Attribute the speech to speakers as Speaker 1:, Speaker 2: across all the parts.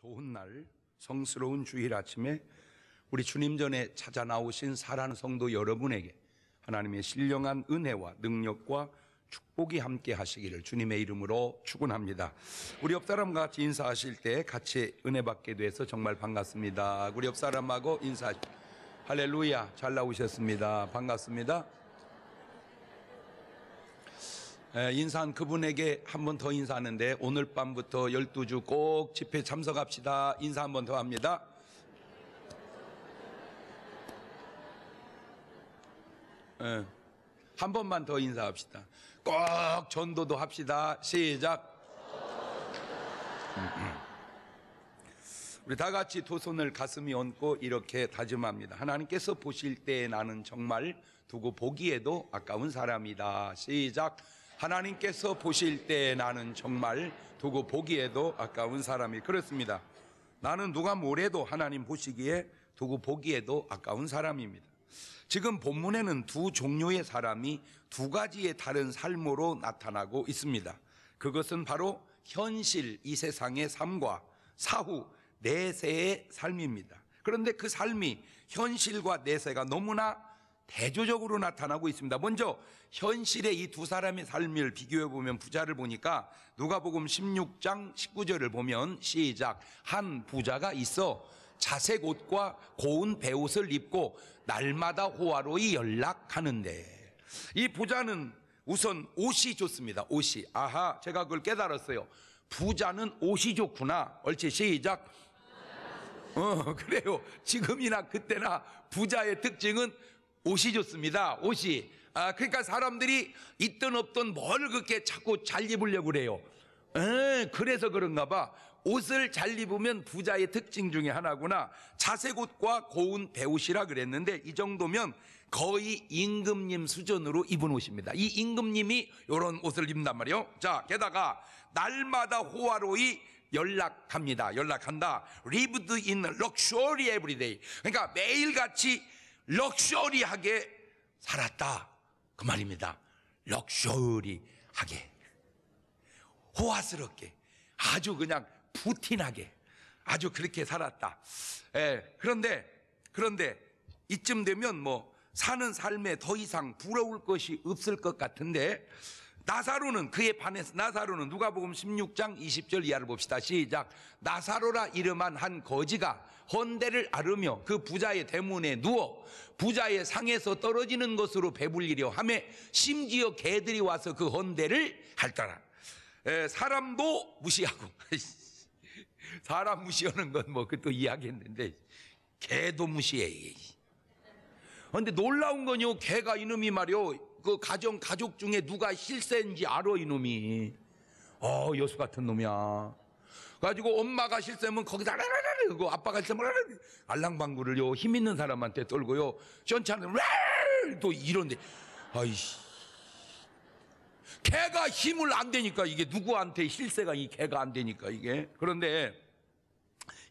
Speaker 1: 좋은 날 성스러운 주일 아침에 우리 주님 전에 찾아 나오신 사랑 성도 여러분에게 하나님의 신령한 은혜와 능력과 축복이 함께 하시기를 주님의 이름으로 축원합니다. 우리 옆 사람과 같이 인사하실 때 같이 은혜 받게 돼서 정말 반갑습니다. 우리 옆 사람하고 인사 할렐루야 잘 나오셨습니다. 반갑습니다. 예, 인사한 그분에게 한 번 더 인사하는데 오늘 밤부터 12주 꼭 집회 참석합시다. 인사 한 번 더 합니다. 예, 한 번만 더 인사합시다. 꼭 전도도 합시다. 시작. 우리 다 같이 두 손을 가슴에 얹고 이렇게 다짐합니다. 하나님께서 보실 때 나는 정말 두고 보기에도 아까운 사람이다. 시작. 하나님께서 보실 때 나는 정말 두고 보기에도 아까운 사람이 그렇습니다. 나는 누가 뭐래도 하나님 보시기에 두고 보기에도 아까운 사람입니다. 지금 본문에는 두 종류의 사람이 두 가지의 다른 삶으로 나타나고 있습니다. 그것은 바로 현실 이 세상의 삶과 사후 내세의 삶입니다. 그런데 그 삶이 현실과 내세가 너무나 대조적으로 나타나고 있습니다. 먼저 현실의 이 두 사람의 삶을 비교해 보면 부자를 보니까 누가복음 16장 19절을 보면 시작 한 부자가 있어 자색 옷과 고운 배옷을 입고 날마다 호화로이 연락하는데 이 부자는 우선 옷이 좋습니다. 옷이 아하 제가 그걸 깨달았어요. 부자는 옷이 좋구나. 얼치 시작. 어 그래요. 지금이나 그때나 부자의 특징은 옷이 좋습니다. 옷이. 아, 그러니까 사람들이 있든 없든 뭘 그렇게 자꾸 잘 입으려고 그래요. 에, 그래서 그런가 봐. 옷을 잘 입으면 부자의 특징 중에 하나구나. 자색 옷과 고운 배옷이라 그랬는데 이 정도면 거의 임금님 수준으로 입은 옷입니다. 이 임금님이 이런 옷을 입는단 말이에요. 자, 게다가 날마다 호화로이 연락합니다. 연락한다. lived in luxury every day. 그러니까 매일같이 럭셔리하게 살았다. 그 말입니다. 럭셔리하게. 호화스럽게. 아주 그냥 부틴하게. 아주 그렇게 살았다. 예, 그런데, 그런데 이쯤 되면 뭐 사는 삶에 더 이상 부러울 것이 없을 것 같은데 나사로는 그에 반해서 나사로는 누가복음 16장 20절 이하를 봅시다. 시작. 나사로라 이름한 한 거지가 헌대를 아르며 그 부자의 대문에 누워 부자의 상에서 떨어지는 것으로 배불리려 함에 심지어 개들이 와서 그 헌대를 핥더라. 에, 사람도 무시하고 사람 무시하는 건 뭐그 또 이야기했는데 개도 무시해. 그런데 놀라운 건요. 개가 이놈이 말이요. 그 가정 가족 중에 누가 실세인지 알아 이놈이 어 여수 같은 놈이야 가지고 엄마가 실세면 거기다 라라라 라고 아빠가 실세면 라라라 알랑방구를요 힘 있는 사람한테 떨고요 시원찮은 또 이런데 아이씨 개가 힘을 안 되니까 이게 누구한테 실세가 이 개가 안 되니까 이게 그런데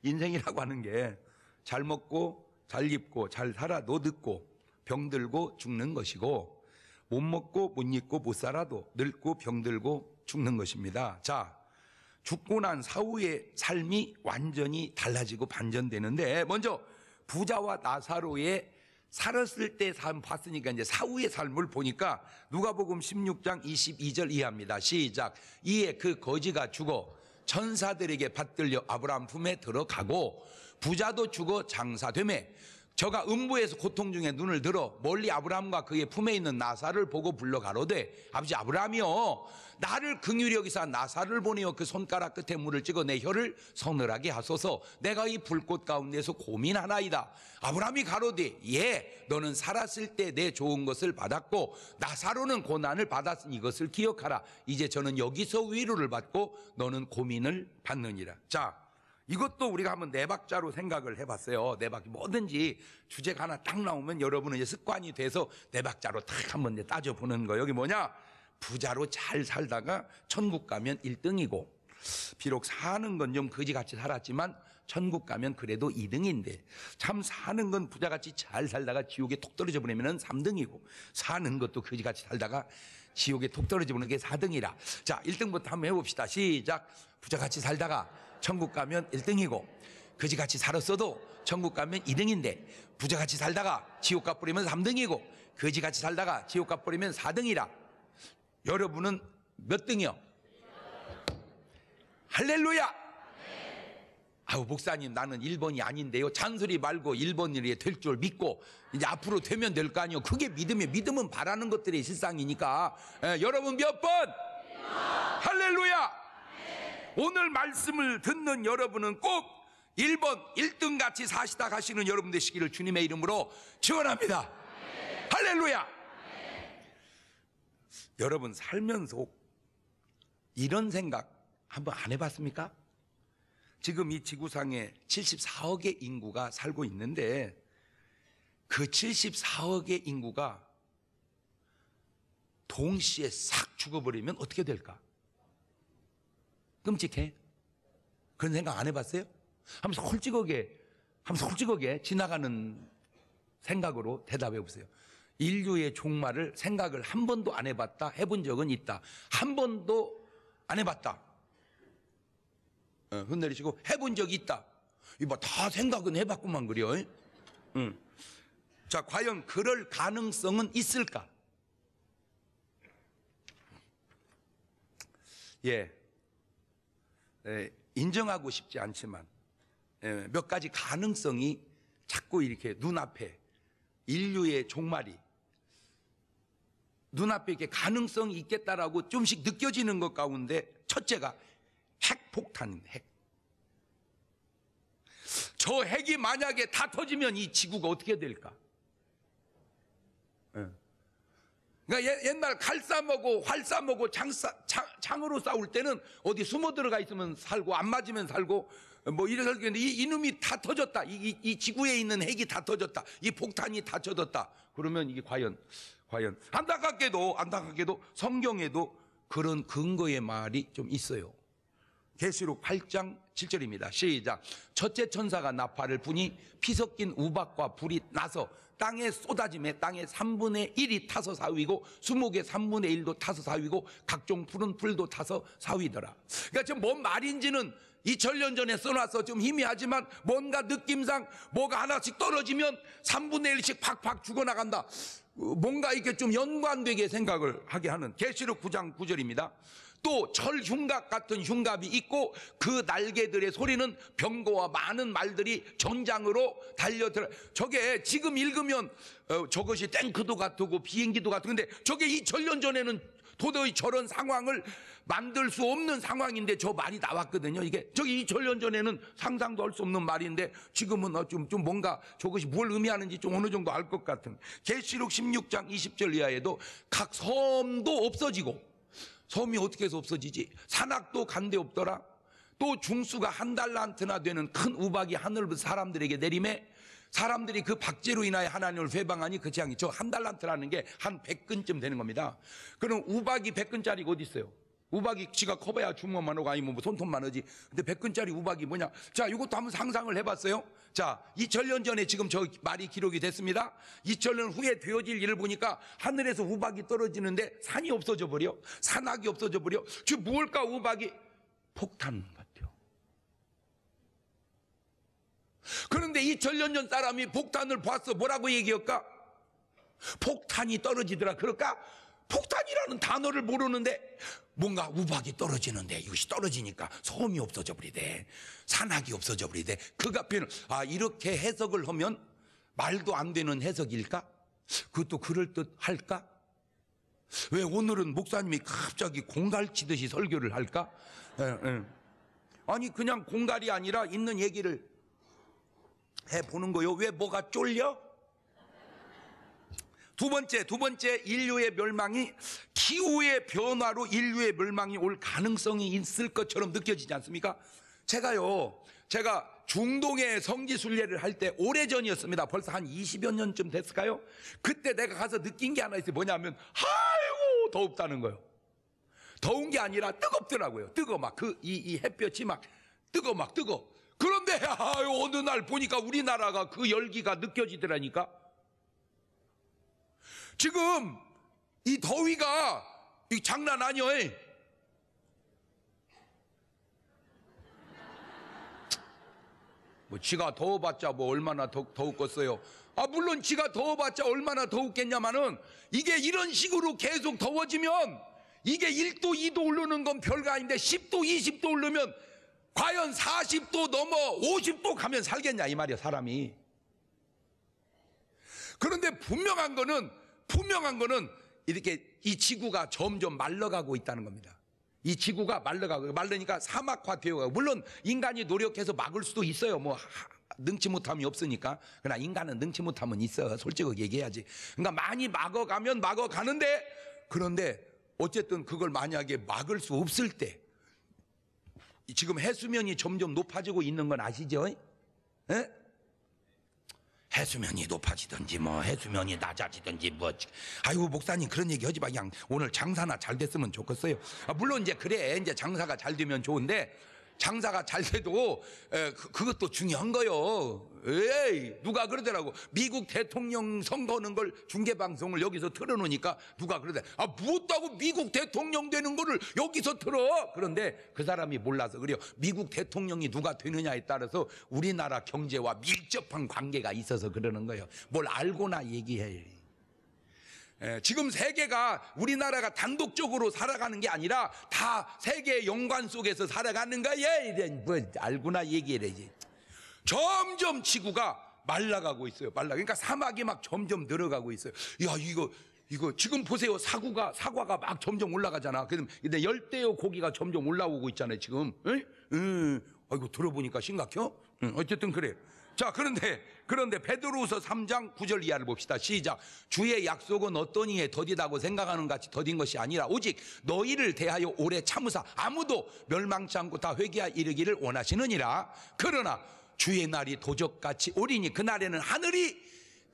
Speaker 1: 인생이라고 하는 게 잘 먹고 잘 입고 잘 살아 노듣고 병들고 죽는 것이고 못 먹고 못 입고 못 살아도 늙고 병들고 죽는 것입니다. 자, 죽고 난 사후의 삶이 완전히 달라지고 반전되는데 먼저 부자와 나사로의 살았을 때 삶 봤으니까 이제 사후의 삶을 보니까 누가복음 16장 22절 이해합니다. 시작. 이에 그 거지가 죽어 천사들에게 받들려 아브라함 품에 들어가고 부자도 죽어 장사됨에 저가 음부에서 고통 중에 눈을 들어 멀리 아브라함과 그의 품에 있는 나사를 보고 불러 가로되 아버지 아브라함이여 나를 긍휼히 여기사 나사를 보내어 그 손가락 끝에 물을 찍어 내 혀를 서늘하게 하소서 내가 이 불꽃 가운데서 고민하나이다 아브라함이 가로되 예 너는 살았을 때 내 좋은 것을 받았고 나사로는 고난을 받았으니 이것을 기억하라 이제 저는 여기서 위로를 받고 너는 고민을 받느니라 자 이것도 우리가 한번 네 박자로 생각을 해봤어요. 네 박자 뭐든지 주제가 하나 딱 나오면 여러분은 이제 습관이 돼서 네 박자로 딱 한번 이제 따져보는 거예요. 여기 뭐냐? 부자로 잘 살다가 천국 가면 1등이고 비록 사는 건 좀 거지같이 살았지만 천국 가면 그래도 2등인데 참 사는 건 부자같이 잘 살다가 지옥에 톡 떨어져 버리면 3등이고 사는 것도 거지같이 살다가 지옥에 톡 떨어져 버리는 게 4등이라 자 1등부터 한번 해봅시다 시작 부자같이 살다가 천국 가면 1등이고 그지같이 살았어도 천국 가면 2등인데 부자같이 살다가 지옥 가버리면 3등이고 그지같이 살다가 지옥 가버리면 4등이라 여러분은 몇 등이요? 할렐루야! 아우 목사님 나는 1번이 아닌데요 잔소리 말고 1번이 될 줄 믿고 이제 앞으로 되면 될 거 아니요 그게 믿음이에요 믿음은 바라는 것들의 실상이니까 에, 예, 여러분 몇 번? 할렐루야! 오늘 말씀을 듣는 여러분은 꼭 1번 1등 같이 사시다 가시는 여러분 되시기를 주님의 이름으로 지원합니다. 네. 할렐루야! 네. 여러분 살면서 이런 생각 한번 안 해봤습니까? 지금 이 지구상에 74억의 인구가 살고 있는데 그 74억의 인구가 동시에 싹 죽어버리면 어떻게 될까? 끔찍해. 그런 생각 안 해봤어요? 하면서 솔직하게, 하면서 솔직하게 지나가는 생각으로 대답해 보세요. 인류의 종말을 생각을 한 번도 안 해봤다. 해본 적은 있다. 한 번도 안 해봤다. 어, 흔들리시고 해본 적이 있다. 이봐 뭐 다 생각은 해봤구만 그려. 응. 자 과연 그럴 가능성은 있을까? 예. 인정하고 싶지 않지만 몇 가지 가능성이 자꾸 이렇게 눈앞에 인류의 종말이 눈앞에 이렇게 가능성이 있겠다라고 좀씩 느껴지는 것 가운데 첫째가 핵폭탄인 핵. 저 핵이 만약에 다 터지면 이 지구가 어떻게 될까? 네. 그러니까 옛날 칼 싸먹고 활 싸먹고 장, 장, 으로 싸울 때는 어디 숨어 들어가 있으면 살고 안 맞으면 살고 뭐 이래서 그랬는데 이, 이놈이 다 터졌다. 이, 이, 이 지구에 있는 핵이 다 터졌다. 이 폭탄이 다 쳐졌다. 그러면 이게 과연, 과연. 안타깝게도, 안타깝게도 성경에도 그런 근거의 말이 좀 있어요. 계시록 8장 7절입니다. 시작. 첫째 천사가 나팔을 부니 피 섞인 우박과 불이 나서 땅에 쏟아짐에 땅의 3분의 1이 타서 사위고 수목의 3분의 1도 타서 사위고 각종 푸른 풀도 타서 사위더라. 그러니까 지금 뭔 말인지는 2000년 전에 써놨어좀 희미하지만 뭔가 느낌상 뭐가 하나씩 떨어지면 3분의 1씩 팍팍 죽어나간다. 뭔가 이렇게 좀 연관되게 생각을 하게 하는 계시록 9장 9절입니다. 또 철흉갑 같은 흉갑이 있고 그 날개들의 소리는 병거와 많은 말들이 전장으로 달려들어 저게 지금 읽으면 어, 저것이 탱크도 같고 비행기도 같은데 저게 2 0 0 0년 전에는 도저히 저런 상황을 만들 수 없는 상황인데 저 말이 나왔거든요. 이게 저기 2 0년 전에는 상상도 할 수 없는 말인데 지금은 어, 좀, 좀 뭔가 저것이 뭘 의미하는지 좀 어느 정도 알 것 같은. 계시록 16장 20절 이하에도 각 섬도 없어지고 섬이 어떻게 해서 없어지지? 산악도 간데 없더라. 또 중수가 한 달란트나 되는 큰 우박이 하늘부터 사람들에게 내림에 사람들이 그 박제로 인하여 하나님을 회방하니 그 재앙이 저 한 달란트라는 게 한1 0 0근쯤 되는 겁니다. 그럼 우박이 1 0 0근짜리가 어디 있어요? 우박이 지가 커봐야 주먹만 오고 아니면 뭐, 뭐 손톱만 하지 근데 100근짜리 우박이 뭐냐? 자, 이것도 한번 상상을 해봤어요. 자, 2000년 전에 지금 저 말이 기록이 됐습니다. 2000년 후에 되어질 일을 보니까 하늘에서 우박이 떨어지는데 산이 없어져 버려. 산악이 없어져 버려. 저무엇까 우박이? 폭탄 같아요. 그런데 2000년 전 사람이 폭탄을 봤어. 뭐라고 얘기할까? 폭탄이 떨어지더라. 그럴까? 폭탄이라는 단어를 모르는데 뭔가 우박이 떨어지는데 이것이 떨어지니까 소음이 없어져 버리대. 산악이 없어져 버리대. 그가 표현을 아 이렇게 해석을 하면 말도 안 되는 해석일까? 그것도 그럴듯 할까? 왜 오늘은 목사님이 갑자기 공갈치듯이 설교를 할까? 에, 에. 아니 그냥 공갈이 아니라 있는 얘기를 해보는 거요. 왜 뭐가 쫄려? 두 번째, 두 번째 인류의 멸망이 기후의 변화로 인류의 멸망이 올 가능성이 있을 것처럼 느껴지지 않습니까? 제가요, 제가 중동의 성지순례를 할 때 오래전이었습니다. 벌써 한 20여 년쯤 됐을까요? 그때 내가 가서 느낀 게 하나 있어요. 뭐냐면, 아이고, 더웁다는 거예요. 더운 게 아니라 뜨겁더라고요. 뜨거 막, 그, 이, 이 햇볕이 막, 뜨거 막, 뜨거. 그런데, 아유, 어느 날 보니까 우리나라가 그 열기가 느껴지더라니까. 지금 이 더위가 이 장난 아니여. 뭐 지가 더워봤자 뭐 얼마나 더, 더웠겠어요. 아 물론 지가 더워봤자 얼마나 더웠겠냐마는 이게 이런 식으로 계속 더워지면 이게 1도 2도 오르는 건 별거 아닌데 10도 20도 오르면 과연 40도 넘어 50도 가면 살겠냐 이 말이야 사람이. 그런데 분명한 거는 분명한 거는 이렇게 이 지구가 점점 말러가고 있다는 겁니다. 이 지구가 말라가고 말르니까 사막화 되어가고 물론 인간이 노력해서 막을 수도 있어요. 뭐 능치 못함이 없으니까 그러나 인간은 능치 못함은 있어 솔직히 얘기해야지. 그러니까 많이 막어가면 막어가는데 그런데 어쨌든 그걸 만약에 막을 수 없을 때 지금 해수면이 점점 높아지고 있는 건 아시죠? 에? 해수면이 높아지든지 뭐 해수면이 낮아지든지 뭐 아이고 목사님 그런 얘기 하지 마 그냥 오늘 장사나 잘 됐으면 좋겠어요 아 물론 이제 그래 이제 장사가 잘 되면 좋은데 장사가 잘 돼도 에, 그, 그것도 중요한 거요. 에이, 누가 그러더라고. 미국 대통령 선거는 걸 중계방송을 여기서 틀어놓으니까 누가 그러더라. 아, 무엇다고 미국 대통령 되는 거를 여기서 틀어? 그런데 그 사람이 몰라서 그래요. 미국 대통령이 누가 되느냐에 따라서 우리나라 경제와 밀접한 관계가 있어서 그러는 거예요. 뭘 알고나 얘기해. 예, 지금 세계가 우리나라가 단독적으로 살아가는 게 아니라 다 세계의 연관 속에서 살아가는 거야. 이래 뭐 알구나 얘기해 점점 지구가 말라가고 있어요. 말라. 그러니까 사막이 막 점점 늘어가고 있어요. 야 이거 이거 지금 보세요. 사구가 사과가 막 점점 올라가잖아. 그럼 근데 열대어 고기가 점점 올라오고 있잖아요. 지금. 응? 응. 아이고 들어보니까 심각해요. 응, 어쨌든 그래. 자, 그런데 그런데 베드로후서 3장 9절 이하를 봅시다. 시작. 주의 약속은 어떤 이에 더디다고 생각하는 같이 더딘 것이 아니라 오직 너희를 대하여 오래 참으사 아무도 멸망치 않고 다 회개하 이르기를 원하시느니라. 그러나 주의 날이 도적같이 오리니 그날에는 하늘이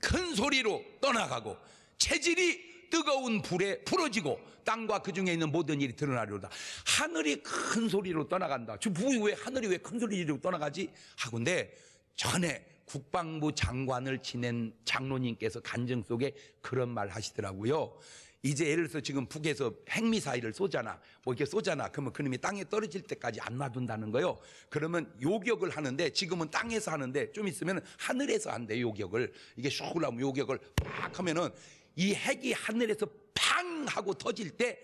Speaker 1: 큰 소리로 떠나가고 체질이 뜨거운 불에 풀어지고 땅과 그 중에 있는 모든 일이 드러나리로다. 하늘이 큰 소리로 떠나간다. 주 부위 왜 하늘이 왜 큰 소리로 떠나가지? 하군데 전에 국방부 장관을 지낸 장로님께서 간증 속에 그런 말 하시더라고요. 이제 예를 들어서 지금 북에서 핵미사일을 쏘잖아. 뭐 이렇게 쏘잖아. 그러면 그놈이 땅에 떨어질 때까지 안 놔둔다는 거요. 그러면 요격을 하는데 지금은 땅에서 하는데 좀 있으면 하늘에서 한대 요격을. 이게 슉 올라오면 요격을 팍 하면은 이 핵이 하늘에서 팡 하고 터질 때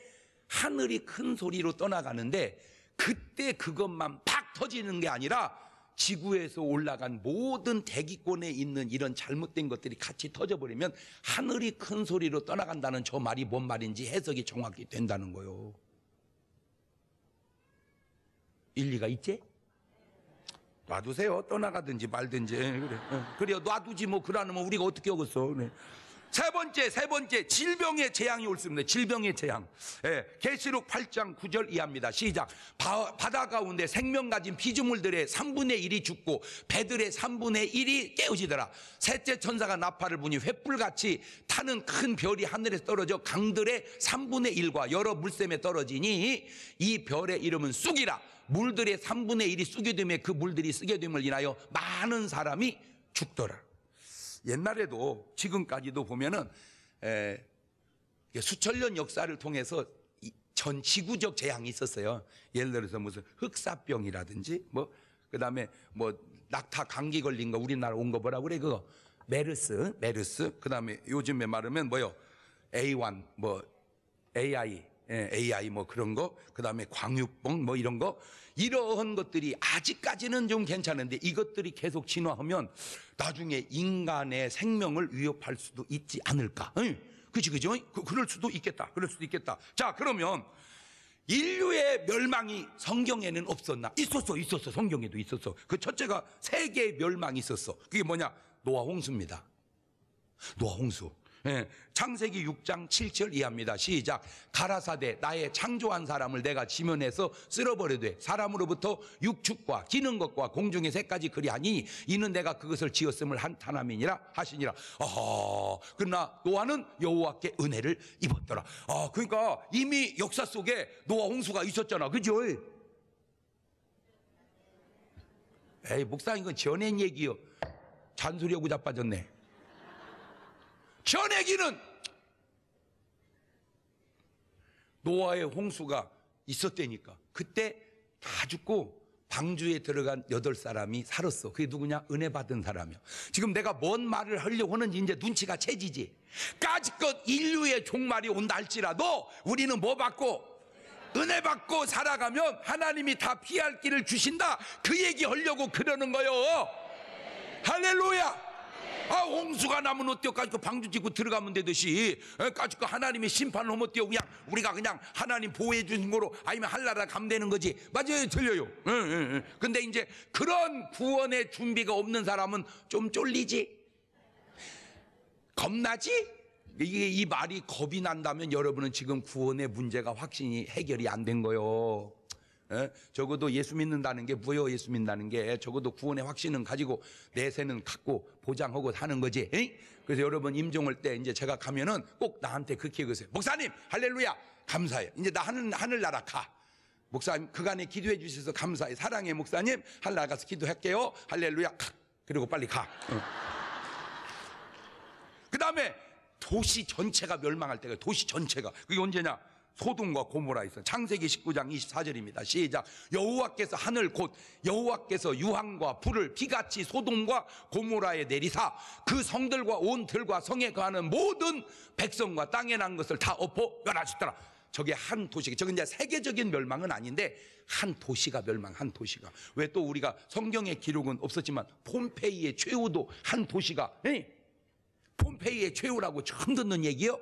Speaker 1: 하늘이 큰 소리로 떠나가는데 그때 그것만 팍 터지는 게 아니라 지구에서 올라간 모든 대기권에 있는 이런 잘못된 것들이 같이 터져버리면 하늘이 큰 소리로 떠나간다는 저 말이 뭔 말인지 해석이 정확히 된다는 거요. 일리가 있지? 놔두세요. 떠나가든지 말든지. 그래. 어. 그래요. 놔두지 뭐 그러면 뭐 우리가 어떻게 하겠어. 네. 세 번째, 세 번째, 질병의 재앙이 올 수있습니 질병의 재앙. 예, 계시록 8장 9절 이합니다 시작. 바, 바다 가운데 생명 가진 피조물들의 3분의 1이 죽고 배들의 3분의 1이 깨우지더라 셋째 천사가 나팔을 부니 횃불같이 타는 큰 별이 하늘에서 떨어져 강들의 3분의 1과 여러 물샘에 떨어지니 이 별의 이름은 쑥이라. 물들의 3분의 1이 쑥이 됨에 그 물들이 쓰게 됨을 인하여 많은 사람이 죽더라. 옛날에도 지금까지도 보면은 에, 수천 년 역사를 통해서 전 지구적 재앙이 있었어요. 예를 들어서 무슨 흑사병이라든지 뭐 그다음에 뭐 낙타 감기 걸린 거 우리나라 온 거 뭐라 그래 그거 메르스 메르스 그다음에 요즘에 말하면 뭐요 A1 뭐 AI AI 예, 뭐 그런 거 그다음에 광유병 뭐 이런 거 이러한 것들이 아직까지는 좀 괜찮은데 이것들이 계속 진화하면 나중에 인간의 생명을 위협할 수도 있지 않을까. 그지, 그죠? 어? 그, 그럴 수도 있겠다. 그럴 수도 있겠다. 자, 그러면 인류의 멸망이 성경에는 없었나? 있었어, 있었어. 성경에도 있었어. 그 첫째가 세계의 멸망이 있었어. 그게 뭐냐? 노아 홍수입니다. 노아 홍수. 예, 창세기 6장 7절 이합니다 시작. 가라사대 나의 창조한 사람을 내가 지면에서 쓸어버려되 사람으로부터 육축과 기는 것과 공중의 새까지 그리하니 이는 내가 그것을 지었음을 한탄함이니라 하시니라. 어허. 그러나 노아는 여호와께 은혜를 입었더라. 아, 그러니까 이미 역사 속에 노아 홍수가 있었잖아. 그죠? 에이, 목사님 이건 전엔 얘기요. 잔소리하고 자빠졌네. 전해기는 노아의 홍수가 있었대니까 그때 다 죽고 방주에 들어간 여덟 사람이 살았어. 그게 누구냐? 은혜 받은 사람이야. 지금 내가 뭔 말을 하려고 하는지 이제 눈치가 채지지. 까짓껏 인류의 종말이 온다 할지라도 우리는 뭐 받고? 은혜 받고 살아가면 하나님이 다 피할 길을 주신다. 그 얘기 하려고 그러는 거요. 할렐루야! 아, 홍수가 나면 어때요? 가지고 방주 짓고 들어가면 되듯이. 어, 가지고 하나님이 심판을 하면 어때요? 그냥 우리가 그냥 하나님 보호해 주신 거로 아니면 할나라 감되는 거지. 맞아요. 들려요. 응, 응, 응. 근데 이제 그런 구원의 준비가 없는 사람은 좀 쫄리지? 겁나지? 이게 이 말이 겁이 난다면 여러분은 지금 구원의 문제가 확실히 해결이 안 된 거요. 예 예? 적어도 예수 믿는다는 게 뭐예요? 예수 믿는다는 게 적어도 구원의 확신은 가지고 내세는 갖고 보장하고 사는 거지. 에이? 그래서 여러분 임종할 때 이제 제가 가면은 꼭 나한테 그렇게 그러세요. 목사님 할렐루야 감사해 이제 나 하늘 하늘나라 가. 목사님 그간에 기도해 주셔서 감사해 사랑해 목사님 할라 가서 기도할게요 할렐루야 가. 그리고 빨리 가. 그 다음에 도시 전체가 멸망할 때가 도시 전체가 그게 언제냐? 소동과 고모라 있어요. 창세기 19장 24절입니다. 시작. 여호와께서 하늘 곧 여호와께서 유황과 불을 비같이 소동과 고모라에 내리사 그 성들과 온 들과 성에 거하는 모든 백성과 땅에 난 것을 다 엎어 멸하셨더라. 저게 한 도시, 가 저게 이제 세계적인 멸망은 아닌데 한 도시가 멸망, 한 도시가. 왜 또 우리가 성경의 기록은 없었지만 폼페이의 최후도 한 도시가, 에? 폼페이의 최후라고 처음 듣는 얘기요?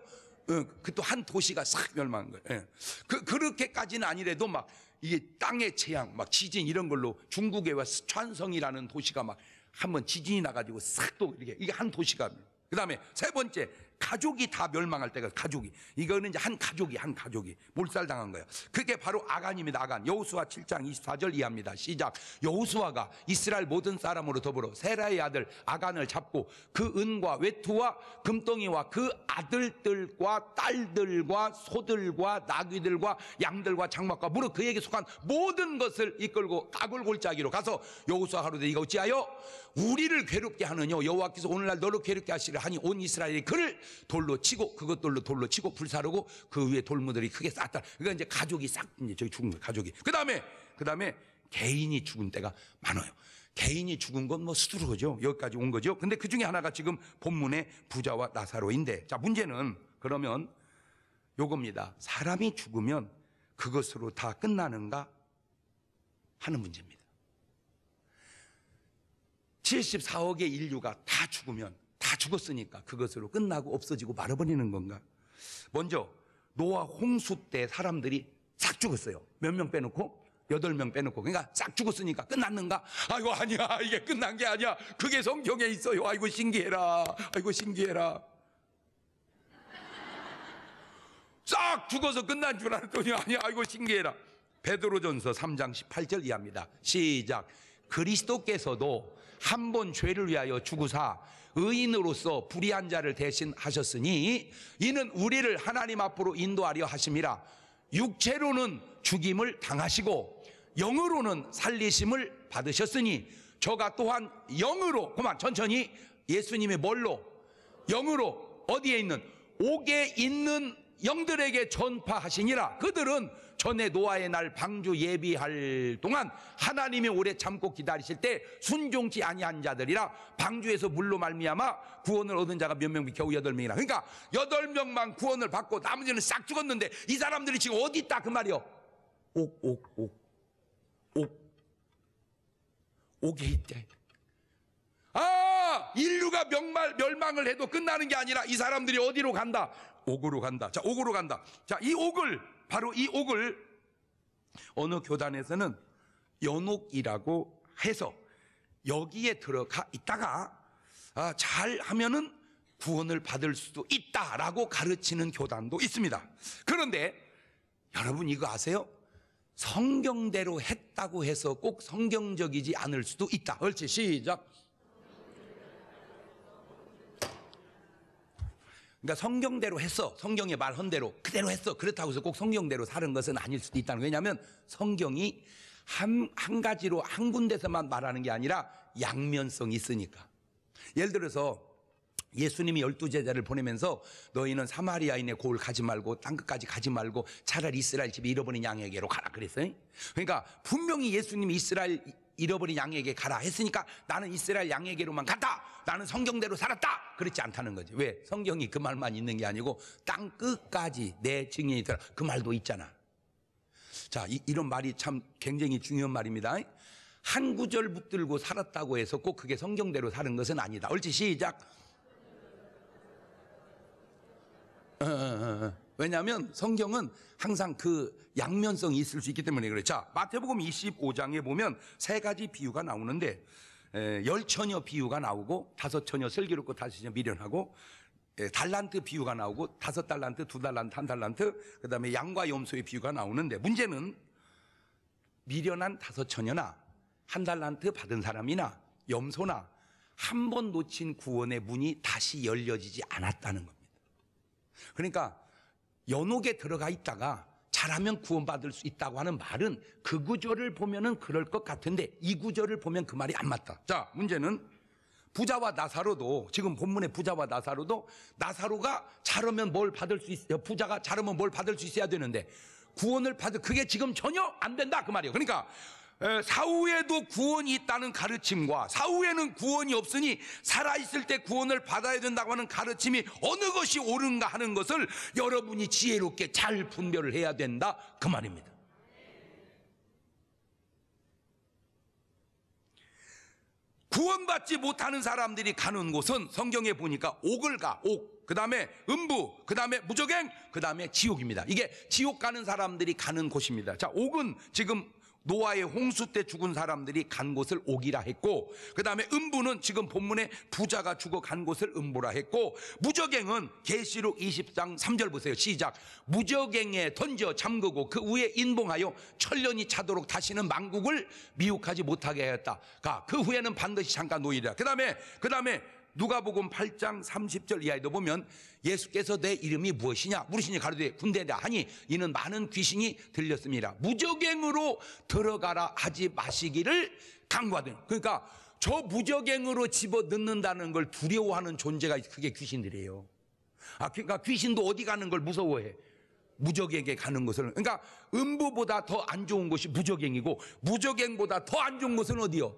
Speaker 1: 어, 그또 한 도시가 싹 멸망한 거예요. 예. 그, 그렇게까지는 아니래도 막 이게 땅의 재앙, 막 지진 이런 걸로 중국에 와서천성이라는 도시가 막 한번 지진이 나가지고 싹 또 이렇게 이게 한 도시가. 그 다음에 세 번째 가족이 다 멸망할 때가 가족이. 이거는 이제 한 가족이 한 가족이 몰살당한 거예요. 그게 바로 아간입니다. 아간. 여호수아 7장 24절 이합니다 시작. 여호수아가 이스라엘 모든 사람으로 더불어 세라의 아들 아간을 잡고 그 은과 외투와 금덩이와 그 아들들과 딸들과 소들과 나귀들과 양들과 장막과 무릎 그에게 속한 모든 것을 이끌고 가골골짜기로 가서 여호수아 하루되 이가 어찌하여 우리를 괴롭게 하느냐 여호와께서 오늘날 너를 괴롭게 하시려 하니 온 이스라엘이 그를 돌로 치고 그것 돌로 돌로 치고 불사르고 그 위에 돌무들이 크게 쌓다. 았 그러니까 이제 가족이 싹 이제 저기 죽은 거예요. 가족이. 그다음에 그다음에 개인이 죽은 때가 많아요. 개인이 죽은 건 뭐 수두르죠. 여기까지 온 거죠. 근데 그 중에 하나가 지금 본문의 부자와 나사로인데 자, 문제는 그러면 요겁니다. 사람이 죽으면 그것으로 다 끝나는가 하는 문제입니다. 74억의 인류가 다 죽으면 다 죽었으니까 그것으로 끝나고 없어지고 말아버리는 건가? 먼저 노아 홍수 때 사람들이 싹 죽었어요. 몇 명 빼놓고 여덟 명 빼놓고 그러니까 싹 죽었으니까 끝났는가? 아이고 아니야 이게 끝난 게 아니야. 그게 성경에 있어요. 아이고 신기해라. 아이고 신기해라. 싹 죽어서 끝난 줄 알았더니 아니야 아이고 신기해라. 베드로전서 3장 18절 이하입니다. 시작. 그리스도께서도 한 번 죄를 위하여 죽으사 의인으로서 불의한 자를 대신하셨으니 이는 우리를 하나님 앞으로 인도하려 하심이라 육체로는 죽임을 당하시고 영으로는 살리심을 받으셨으니 저가 또한 영으로 그만 천천히 예수님의 뭘로 영으로 어디에 있는 옥에 있는 영들에게 전파하시니라 그들은 전에 노아의 날 방주 예비할 동안 하나님이 오래 참고 기다리실 때 순종치 아니한 자들이라 방주에서 물로 말미암아 구원을 얻은 자가 몇명이 겨우 여덟 명이라 그러니까 여덟 명만 구원을 받고 나머지는 싹 죽었는데 이 사람들이 지금 어디 있다 그 말이요 옥옥 옥옥 옥에 있대 아 인류가 명말 멸망을 해도 끝나는 게 아니라 이 사람들이 어디로 간다 옥으로 간다 자 옥으로 간다 자이 옥을 바로 이 옥을 어느 교단에서는 연옥이라고 해서 여기에 들어가 있다가 아, 잘 하면은 구원을 받을 수도 있다라고 가르치는 교단도 있습니다. 그런데 여러분 이거 아세요? 성경대로 했다고 해서 꼭 성경적이지 않을 수도 있다. 옳지, 시작. 그러니까 성경대로 했어. 성경의 말헌대로 그대로 했어. 그렇다고 해서 꼭 성경대로 사는 것은 아닐 수도 있다는 거예요. 왜냐하면 성경이 한, 한 가지로 한 군데서만 말하는 게 아니라 양면성이 있으니까. 예를 들어서 예수님이 열두 제자를 보내면서 너희는 사마리아인의 고을 가지 말고 땅 끝까지 가지 말고 차라리 이스라엘 집에 잃어버린 양에게로 가라 그랬어요. 그러니까 분명히 예수님이 이스라엘 잃어버린 양에게 가라 했으니까 나는 이스라엘 양에게로만 갔다. 나는 성경대로 살았다. 그렇지 않다는 거지. 왜? 성경이 그 말만 있는 게 아니고 땅 끝까지 내 증인이 되라. 그 말도 있잖아. 자, 이, 이런 말이 참 굉장히 중요한 말입니다. 한 구절 붙들고 살았다고 해서 꼭 그게 성경대로 사는 것은 아니다. 옳지 시작. 어, 어, 어, 왜냐하면 성경은 항상 그 양면성이 있을 수 있기 때문에 그래요. 자, 마태복음 25장에 보면 세 가지 비유가 나오는데 에, 열 처녀 비유가 나오고 다섯 처녀 슬기롭고 다섯 처녀 미련하고 에, 달란트 비유가 나오고 다섯 달란트, 두 달란트, 한 달란트 그다음에 양과 염소의 비유가 나오는데 문제는 미련한 다섯 처녀나 한 달란트 받은 사람이나 염소나 한 번 놓친 구원의 문이 다시 열려지지 않았다는 겁니다. 그러니까 연옥에 들어가 있다가 잘하면 구원받을 수 있다고 하는 말은 그 구절을 보면은 그럴 것 같은데 이 구절을 보면 그 말이 안 맞다. 자, 문제는 부자와 나사로도 지금 본문의 부자와 나사로도 나사로가 잘하면 뭘 받을 수 있, 부자가 잘하면 뭘 받을 수 있어야 되는데 구원을 받을 그게 지금 전혀 안 된다 그 말이에요. 그러니까 사후에도 구원이 있다는 가르침과 사후에는 구원이 없으니 살아있을 때 구원을 받아야 된다고 하는 가르침이 어느 것이 옳은가 하는 것을 여러분이 지혜롭게 잘 분별을 해야 된다. 그 말입니다. 구원받지 못하는 사람들이 가는 곳은 성경에 보니까 옥을 가, 옥. 그 다음에 음부, 그 다음에 무적행, 그 다음에 지옥입니다. 이게 지옥 가는 사람들이 가는 곳입니다. 자, 옥은 지금 노아의 홍수 때 죽은 사람들이 간 곳을 옥이라 했고 그 다음에 음부는 지금 본문에 부자가 죽어 간 곳을 음부라 했고 무적행은 계시록 20장 3절 보세요 시작 무적행에 던져 잠그고 그 위에 인봉하여 천년이 차도록 다시는 망국을 미혹하지 못하게 하였다 그 후에는 반드시 잠깐 노이라 그 다음에 그 다음에 누가복음 8장 30절 이하에도 보면 예수께서 내 이름이 무엇이냐 물으시니 가로되 군대다 하니 이는 많은 귀신이 들렸습니다. 무적행으로 들어가라 하지 마시기를 강구하든 그러니까 저 무적행으로 집어 넣는다는 걸 두려워하는 존재가 그게 귀신들이에요. 아 그러니까 귀신도 어디 가는 걸 무서워해. 무적에 가는 것을 그러니까 음부보다 더 안 좋은 것이 무적행이고 무적행보다 더 안 좋은 것은 어디요?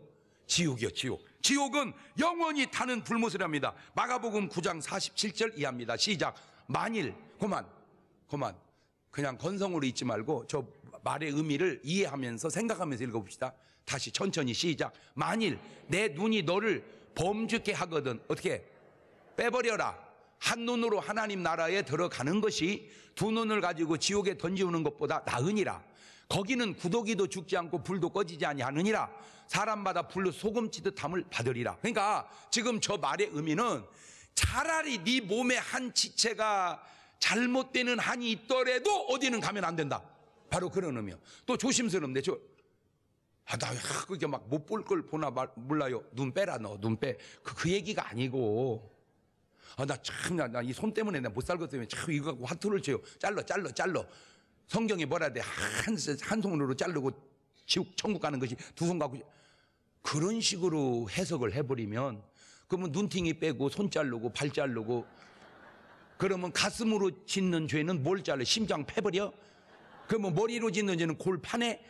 Speaker 1: 지옥이요, 지옥. 지옥은 영원히 타는 불못이랍니다. 마가복음 9장 47절 이합니다. 시작. 만일, 그만, 그만. 그냥 건성으로 읽지 말고 저 말의 의미를 이해하면서 생각하면서 읽어봅시다. 다시 천천히 시작. 만일 내 눈이 너를 범죄케 하거든. 어떻게? 빼버려라. 한 눈으로 하나님 나라에 들어가는 것이 두 눈을 가지고 지옥에 던지우는 것보다 나으니라. 거기는 구더기도 죽지 않고 불도 꺼지지 아니하느니라 사람마다 불로 소금치듯 담을 받으리라. 그러니까 지금 저 말의 의미는 차라리 네몸에한 지체가 잘못되는 한이 있더라도 어디는 가면 안 된다. 바로 그런 의미요. 또 조심스럽네. 저 아, 나, 그게 막 못 볼 걸 보나 말, 몰라요. 눈 빼라, 너. 눈 빼. 그, 그 얘기가 아니고. 아, 나 참, 나, 나 이 손 때문에 나 못 살 것 때문에 참 이거 갖고 화투를 쳐요. 잘러, 잘러, 잘러. 성경이 뭐라 돼? 한, 한 손으로 자르고 지옥, 천국 가는 것이 두 손 갖고 그런 식으로 해석을 해버리면 그러면 눈팅이 빼고 손 자르고 발 자르고 그러면 가슴으로 짓는 죄는 뭘 잘라? 심장 패버려? 그러면 머리로 짓는 죄는 골판에?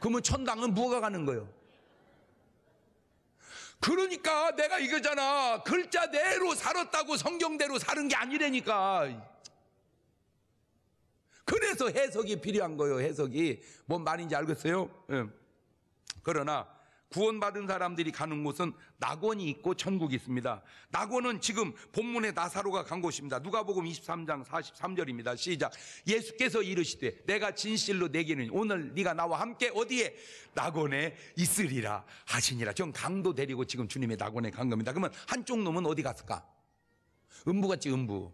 Speaker 1: 그러면 천당은 뭐가 가는 거예요? 그러니까 내가 이거잖아. 글자대로 살았다고 성경대로 사는 게 아니라니까. 그래서 해석이 필요한 거예요. 해석이 뭔 말인지 알겠어요? 예. 그러나 구원받은 사람들이 가는 곳은 낙원이 있고 천국이 있습니다. 낙원은 지금 본문의 나사로가 간 곳입니다. 누가복음 23장 43절입니다. 시작. 예수께서 이르시되 내가 진실로 내기는 오늘 네가 나와 함께 어디에 낙원에 있으리라 하시니라. 전 강도 데리고 지금 주님의 낙원에 간 겁니다. 그러면 한쪽 놈은 어디 갔을까? 음부 같지 음부.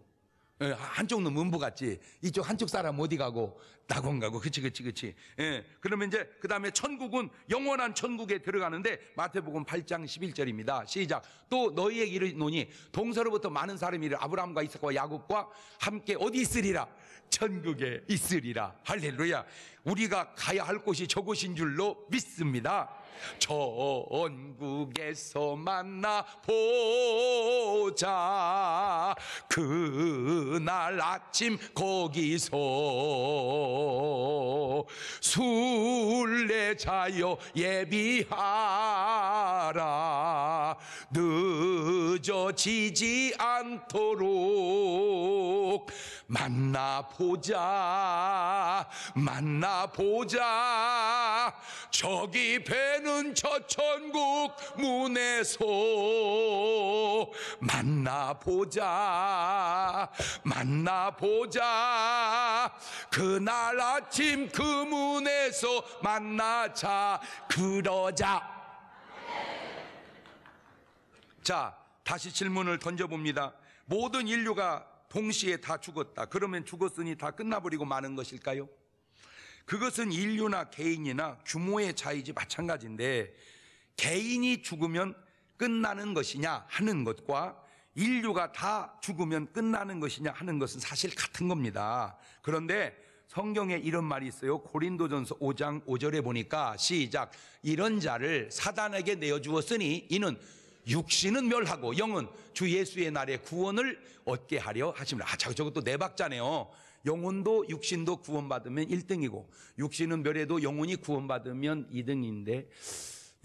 Speaker 1: 예, 한쪽은 문부 같지. 이쪽 한쪽 사람 어디 가고 낙원 가고 그치 그치 그치. 예. 그러면 이제 그 다음에 천국은 영원한 천국에 들어가는데 마태복음 8장 11절입니다. 시작. 또 너희에게 이르노니 동서로부터 많은 사람이 아브라함과 이삭과 야곱과 함께 어디 있으리라. 천국에 있으리라. 할렐루야. 우리가 가야 할 곳이 저곳인 줄로 믿습니다. 전국에서 만나 보자 그날 아침 거기서 순례자여 예비하라 늦어지지 않도록 만나보자 만나보자 저기 배 되는 저 천국 문에서 만나보자 만나보자 그날 아침 그 문에서 만나자 그러자 자 다시 질문을 던져봅니다 모든 인류가 동시에 다 죽었다 그러면 죽었으니 다 끝나버리고 마는 것일까요? 그것은 인류나 개인이나 규모의 차이지 마찬가지인데 개인이 죽으면 끝나는 것이냐 하는 것과 인류가 다 죽으면 끝나는 것이냐 하는 것은 사실 같은 겁니다. 그런데 성경에 이런 말이 있어요. 고린도전서 5장 5절에 보니까 시작 이런 자를 사단에게 내어 주었으니 이는 육신은 멸하고 영은 주 예수의 날에 구원을 얻게 하려 하십니다. 아, 저것도 네 박자네요. 영혼도 육신도 구원받으면 1등이고 육신은 멸해도 영혼이 구원받으면 2등인데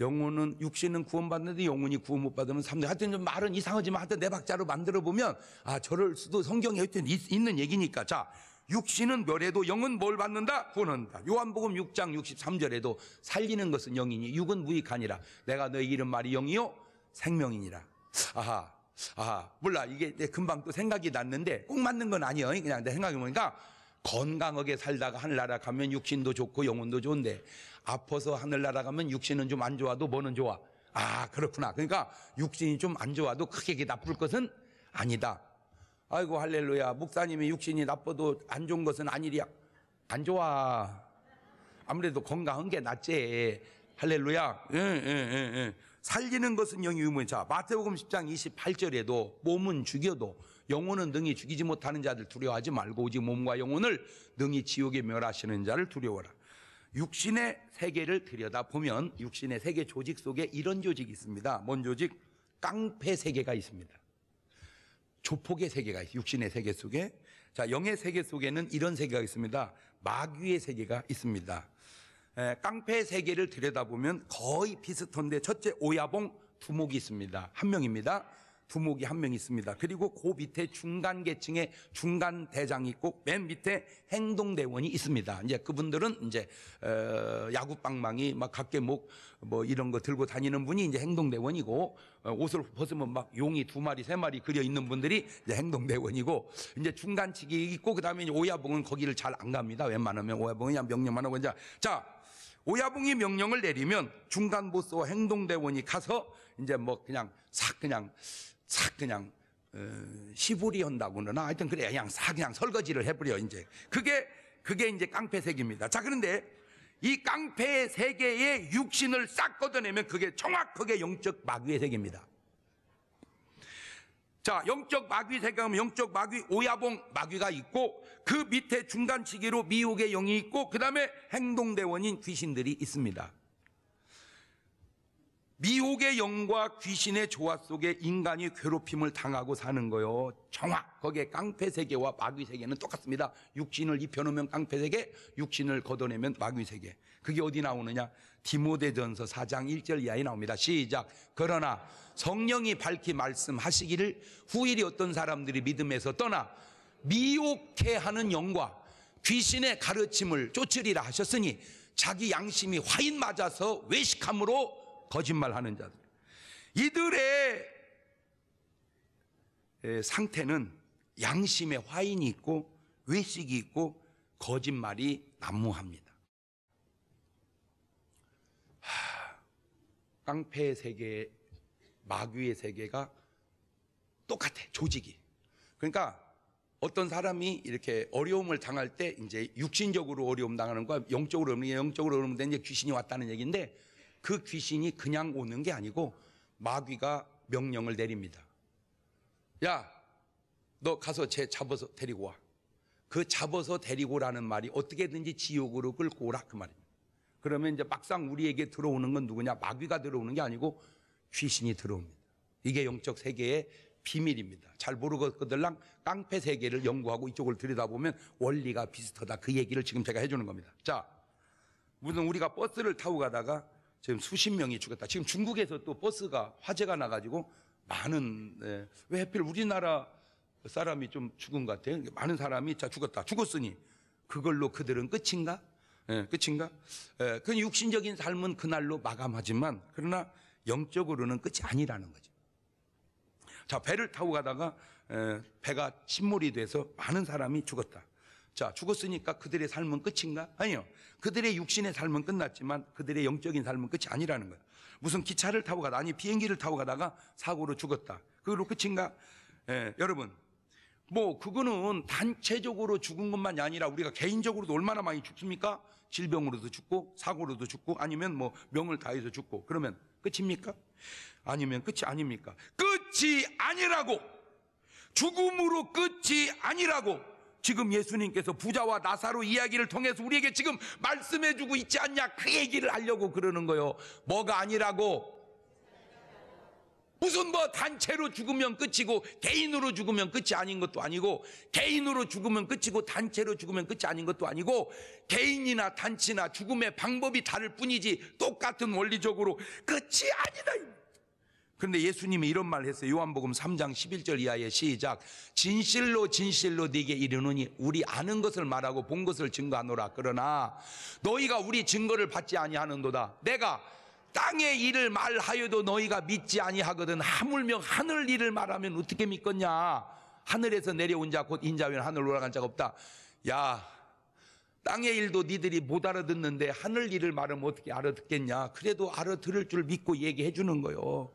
Speaker 1: 영혼은 육신은 구원받는데 영혼이 구원 못 받으면 3등. 하여튼 좀 말은 이상하지만 하여튼 내 박자로 만들어 보면 아 저럴 수도 성경에 하여튼 있, 있는 얘기니까 자 육신은 멸해도 영은 뭘 받는다? 구원한다. 요한복음 6장 63절에도 살리는 것은 영이니 육은 무익하니라. 내가 너희 이름 말이 영이요 생명이니라. 아하. 아, 몰라. 이게 금방 또 생각이 났는데 꼭 맞는 건 아니에요. 그냥 내 생각해 보니까 건강하게 살다가 하늘나라 가면 육신도 좋고 영혼도 좋은데 아파서 하늘나라 가면 육신은 좀 안 좋아도 뭐는 좋아. 아, 그렇구나. 그러니까 육신이 좀 안 좋아도 크게 나쁠 것은 아니다. 아이고 할렐루야. 목사님이 육신이 나빠도 안 좋은 것은 아니랴. 안 좋아. 아무래도 건강한 게 낫지. 할렐루야. 응, 응, 응, 응. 살리는 것은 영이 의무인 자 마태복음 10장 28절에도 몸은 죽여도 영혼은 능히 죽이지 못하는 자들 두려워하지 말고 오직 몸과 영혼을 능히 지옥에 멸하시는 자를 두려워라 육신의 세계를 들여다보면 육신의 세계 조직 속에 이런 조직이 있습니다 뭔 조직? 깡패 세계가 있습니다 조폭의 세계가 있어요. 육신의 세계 속에. 자, 영의 세계 속에는 이런 세계가 있습니다. 마귀의 세계가 있습니다. 깡패 세계를 들여다보면 거의 비슷한데 첫째 오야봉 두목이 있습니다. 한 명입니다. 두목이 한 명 있습니다. 그리고 그 밑에 중간 계층에 중간 대장이 있고 맨 밑에 행동 대원이 있습니다. 이제 그분들은 이제 어, 야구 방망이 막 각계목 뭐 이런 거 들고 다니는 분이 이제 행동 대원이고 어, 옷을 벗으면 막 용이 두 마리 세 마리 그려 있는 분들이 이제 행동 대원이고 이제 중간층이 있고 그다음에 오야봉은 거기를 잘 안 갑니다. 웬만하면 오야봉은 그냥 명령만 하고 이제 자 오야봉이 명령을 내리면 중간 보스와 행동대원이 가서 이제 뭐 그냥 싹 그냥 싹 그냥 어, 시부리 한다고는 하여튼 그래 그냥 싹 그냥 설거지를 해버려 이제 그게 그게 이제 깡패 색입니다자 그런데 이 깡패 의세계에 육신을 싹 걷어내면 그게 정확하게 영적 마귀의 세계입니다. 자, 영적 마귀 세계하면 영적 마귀 오야봉 마귀가 있고 그 밑에 중간치기로 미혹의 영이 있고 그다음에 행동대원인 귀신들이 있습니다. 미혹의 영과 귀신의 조화 속에 인간이 괴롭힘을 당하고 사는 거요. 정확. 거기에 깡패 세계와 마귀 세계는 똑같습니다. 육신을 입혀놓으면 깡패 세계, 육신을 걷어내면 마귀 세계. 그게 어디 나오느냐? 디모데전서 4장 1절 이하에 나옵니다. 시작. 그러나 성령이 밝히 말씀하시기를 후일이 어떤 사람들이 믿음에서 떠나 미혹해 하는 영과 귀신의 가르침을 쫓으리라 하셨으니 자기 양심이 화인 맞아서 외식함으로 거짓말하는 자들. 이들의 상태는 양심의 화인이 있고 외식이 있고 거짓말이 난무합니다. 깡패의 세계, 마귀의 세계가 똑같아, 조직이. 그러니까 어떤 사람이 이렇게 어려움을 당할 때 이제 육신적으로 어려움 당하는 거야, 영적으로 어려움, 영적으로 어려움 되는 이제 귀신이 왔다는 얘기인데 그 귀신이 그냥 오는 게 아니고 마귀가 명령을 내립니다. 야, 너 가서 쟤 잡아서 데리고 와. 그 잡아서 데리고라는 말이 어떻게든지 지옥으로 끌고 오라 그말이 그러면 이제 막상 우리에게 들어오는 건 누구냐? 마귀가 들어오는 게 아니고 귀신이 들어옵니다. 이게 영적 세계의 비밀입니다. 잘 모르거들랑 깡패 세계를 연구하고 이쪽을 들여다보면 원리가 비슷하다. 그 얘기를 지금 제가 해주는 겁니다. 자, 무슨 우리가 버스를 타고 가다가 지금 수십 명이 죽었다. 지금 중국에서 또 버스가 화재가 나가지고 많은 예, 왜 하필 우리나라 사람이 좀 죽은 것 같아요. 많은 사람이 자 죽었다. 죽었으니 그걸로 그들은 끝인가? 예, 끝인가? 예, 그 육신적인 삶은 그날로 마감하지만 그러나 영적으로는 끝이 아니라는 거죠. 자, 배를 타고 가다가 에, 예, 배가 침몰이 돼서 많은 사람이 죽었다. 자, 죽었으니까 그들의 삶은 끝인가? 아니요. 그들의 육신의 삶은 끝났지만 그들의 영적인 삶은 끝이 아니라는 거예요. 무슨 기차를 타고 가다, 아니 비행기를 타고 가다가 사고로 죽었다. 그걸로 끝인가? 에, 예, 여러분, 뭐 그거는 단체적으로 죽은 것만이 아니라 우리가 개인적으로도 얼마나 많이 죽습니까? 질병으로도 죽고 사고로도 죽고 아니면 뭐 명을 다해서 죽고 그러면 끝입니까? 아니면 끝이 아닙니까? 끝이 아니라고 죽음으로 끝이 아니라고 지금 예수님께서 부자와 나사로 이야기를 통해서 우리에게 지금 말씀해주고 있지 않냐 그 얘기를 하려고 그러는 거예요. 뭐가 아니라고 무슨 뭐 단체로 죽으면 끝이고 개인으로 죽으면 끝이 아닌 것도 아니고 개인으로 죽으면 끝이고 단체로 죽으면 끝이 아닌 것도 아니고 개인이나 단체나 죽음의 방법이 다를 뿐이지 똑같은 원리적으로 끝이 아니다. 그런데 예수님이 이런 말을 했어요. 요한복음 3장 11절 이하에 시작. 진실로 진실로 네게 이르노니 우리 아는 것을 말하고 본 것을 증거하노라. 그러나 너희가 우리 증거를 받지 아니하는도다. 내가 땅의 일을 말하여도 너희가 믿지 아니하거든 하물며 하늘 일을 말하면 어떻게 믿겠냐 하늘에서 내려온 자 곧 인자위는 하늘로 올라간 자가 없다 야 땅의 일도 니들이 못 알아듣는데 하늘 일을 말하면 어떻게 알아듣겠냐 그래도 알아들을 줄 믿고 얘기해 주는 거요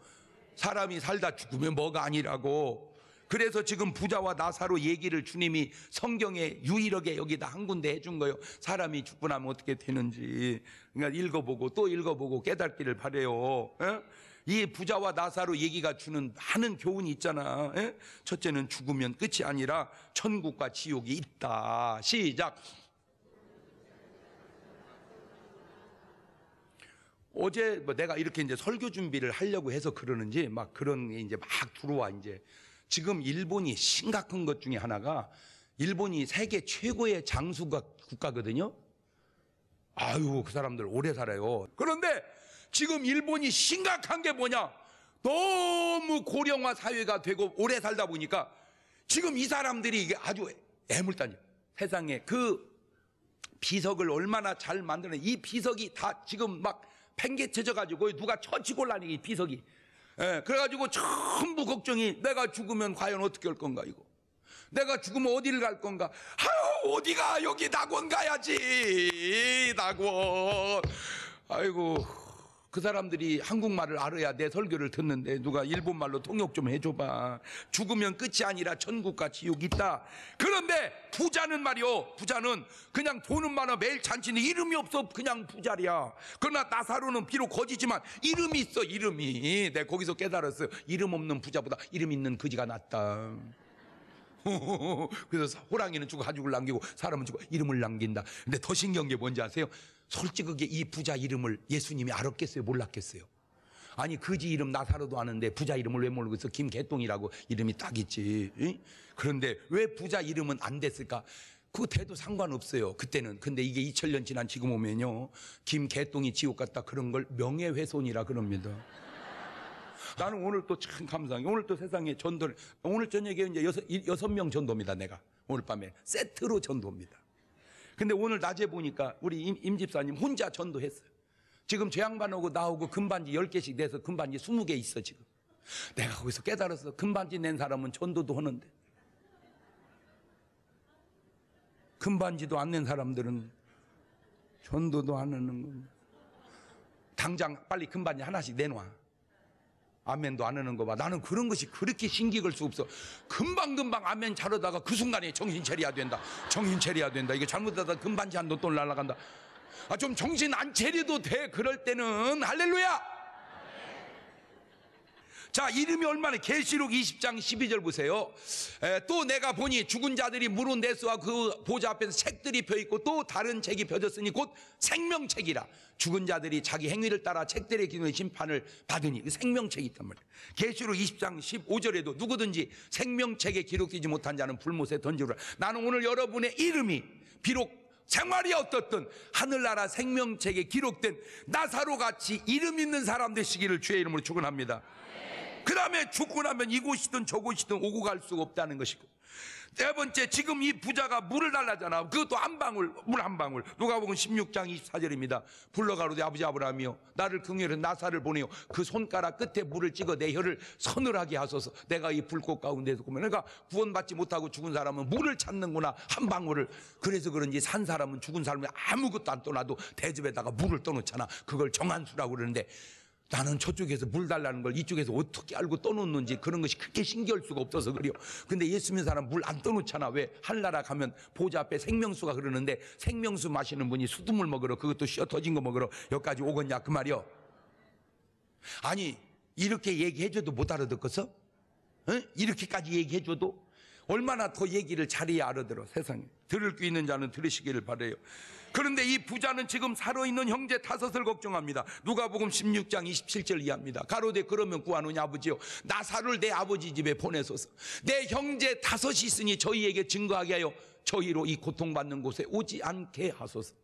Speaker 1: 사람이 살다 죽으면 뭐가 아니라고 그래서 지금 부자와 나사로 얘기를 주님이 성경에 유일하게 여기다 한 군데 해준 거예요. 사람이 죽고 나면 어떻게 되는지. 그러니까 읽어보고 또 읽어보고 깨닫기를 바래요. 에? 예? 이 부자와 나사로 얘기가 주는 많은 교훈이 있잖아. 에? 예? 첫째는 죽으면 끝이 아니라 천국과 지옥이 있다. 시작. 어제 뭐 내가 이렇게 이제 설교 준비를 하려고 해서 그러는지 막 그런 게 이제 막 들어와 이제 지금 일본이 심각한 것 중에 하나가 일본이 세계 최고의 장수 가 국가거든요. 아유, 그 사람들 오래 살아요. 그런데 지금 일본이 심각한 게 뭐냐? 너무 고령화 사회가 되고 오래 살다 보니까 지금 이 사람들이 이게 아주 애물단이에요. 세상에 그 비석을 얼마나 잘 만드는 이 비석이 다 지금 막 팽개쳐져 가지고 누가 처치곤란이 이 비석이 예, 그래가지고 전부 걱정이 내가 죽으면 과연 어떻게 할 건가 이거. 내가 죽으면 어디를 갈 건가? 아유 어디가 여기 낙원 가야지 낙원. 아이고 그 사람들이 한국말을 알아야 내 설교를 듣는데 누가 일본말로 통역 좀 해줘봐. 죽으면 끝이 아니라 천국과 지옥이 있다. 그런데 부자는 말이요. 부자는 그냥 돈은 많아 매일 잔치는 이름이 없어 그냥 부자리야. 그러나 나사로는 비록 거지지만 이름이 있어 이름이. 내 거기서 깨달았어. 이름 없는 부자보다 이름 있는 그지가 낫다. 그래서 호랑이는 죽어 가죽을 남기고 사람은 죽어 이름을 남긴다. 근데 더 신기한 게 뭔지 아세요? 솔직하게 이 부자 이름을 예수님이 알았겠어요? 몰랐겠어요? 아니 그지 이름 나사로도 아는데 부자 이름을 왜 모르고 있어? 김개똥이라고 이름이 딱 있지. 응? 그런데 왜 부자 이름은 안 됐을까? 그 대도 상관없어요. 그때는. 근데 이게 2000년 지난 지금 오면요. 김개똥이 지옥 같다 그런 걸 명예훼손이라 그럽니다. 나는 오늘 또 참 감사해. 오늘 또 세상에 전도를 오늘 저녁에 이제 여섯 여섯 명 전도입니다. 내가 오늘 밤에 세트로 전도입니다. 근데 오늘 낮에 보니까 우리 임, 임 집사님 혼자 전도했어요. 지금 제 양반하고 나오고 금반지 10개씩 내서 금반지 20개 있어 지금. 내가 거기서 깨달았어. 금반지 낸 사람은 전도도 하는데. 금반지도 안 낸 사람들은 전도도 안 하는 겁니다. 당장 빨리 금반지 하나씩 내놔. 아멘도 안 하는 거 봐. 나는 그런 것이 그렇게 신기할 수 없어. 금방금방 아멘 자르다가 그 순간에 정신 차려야 된다. 정신 차려야 된다. 이게 잘못하다 금반지 한도또 날아간다. 아, 좀 정신 안 차려도 돼. 그럴 때는 할렐루야! 자, 이름이 얼마나 계시록 20장 12절 보세요. 에, 또 내가 보니 죽은 자들이 무은 내수와 그 보좌 앞에서 책들이 펴 있고 또 다른 책이 펴졌으니 곧 생명책이라. 죽은 자들이 자기 행위를 따라 책들의 기능의 심판을 받으니 그 생명책이 있단 말이에요. 계시록 20장 15절에도 누구든지 생명책에 기록되지 못한 자는 불못에 던지라. 나는 오늘 여러분의 이름이 비록 생활이 어떻든 하늘나라 생명책에 기록된 나사로 같이 이름 있는 사람 되시기를 주의 이름으로 축원합니다. 그 다음에 죽고 나면 이곳이든 저곳이든 오고 갈 수가 없다는 것이고. 네 번째, 지금 이 부자가 물을 달라잖아. 그것도 한 방울, 물 한 방울. 누가 보면 16장 24절입니다. 불러가로되 아버지 아브라함이요. 나를 긍휼히 나사를 보내요. 그 손가락 끝에 물을 찍어 내 혀를 서늘하게 하소서. 내가 이 불꽃 가운데서 보면. 그러니까 구원받지 못하고 죽은 사람은 물을 찾는구나. 한 방울을. 그래서 그런지 산 사람은 죽은 사람이 아무것도 안 떠나도 대접에다가 물을 떠놓잖아. 그걸 정한수라고 그러는데 나는 저쪽에서 물 달라는 걸 이쪽에서 어떻게 알고 떠놓는지 그런 것이 그렇게 신기할 수가 없어서 그래요. 근데 예수 믿는 사람 물 안 떠놓잖아. 왜? 한나라 가면 보좌 앞에 생명수가 그러는데 생명수 마시는 분이 수돗물 먹으러 그것도 쉬어 터진 거 먹으러 여기까지 오겠냐 그 말이요. 아니 이렇게 얘기해줘도 못 알아듣겠어? 에? 이렇게까지 얘기해줘도 얼마나 더 얘기를 잘해야 알아들어 세상에 들을 귀 있는 자는 들으시기를 바래요. 그런데 이 부자는 지금 살아있는 형제 다섯을 걱정합니다. 누가복음 16장 27절 이합니다. 가로되 그러면 구하노니 아버지요 나사를 내 아버지 집에 보내소서. 내 형제 다섯이 있으니 저희에게 증거하게 하여 저희로 이 고통받는 곳에 오지 않게 하소서.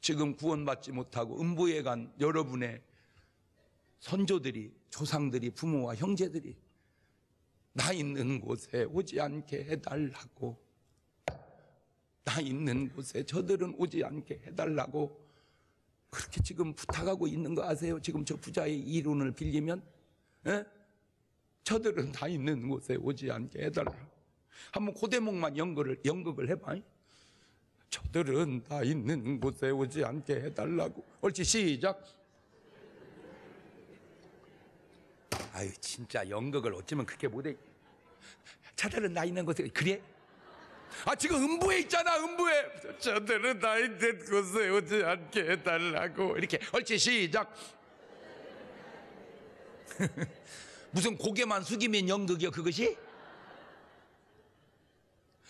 Speaker 1: 지금 구원받지 못하고 음부에 간 여러분의 선조들이 조상들이 부모와 형제들이 나 있는 곳에 오지 않게 해달라고 나 있는 곳에 저들은 오지 않게 해달라고 그렇게 지금 부탁하고 있는 거 아세요? 지금 저 부자의 이론을 빌리면 에? 예? 저들은 다 있는 곳에 오지 않게 해달라. 한번 고대목만 연극을 연극을 해봐. 저들은 다 있는 곳에 오지 않게 해달라고. 옳지 시작. 아유 진짜 연극을 어쩌면 그렇게 못해. 저들은 나 있는 곳에 그래? 아 지금 음부에 있잖아 음부에 저들은 나의 된 곳에 오지 않게 해달라고 이렇게 얼치 시작 무슨 고개만 숙이면 연극이야 그것이?